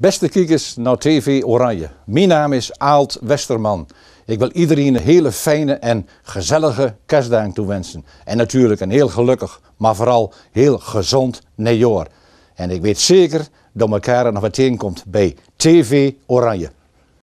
Beste kijkers naar TV Oranje. Mijn naam is Aalt Westerman. Ik wil iedereen een hele fijne en gezellige kerstdag toewensen. En natuurlijk een heel gelukkig, maar vooral heel gezond nieuwjaar. En ik weet zeker dat elkaar nog wat komt bij TV Oranje.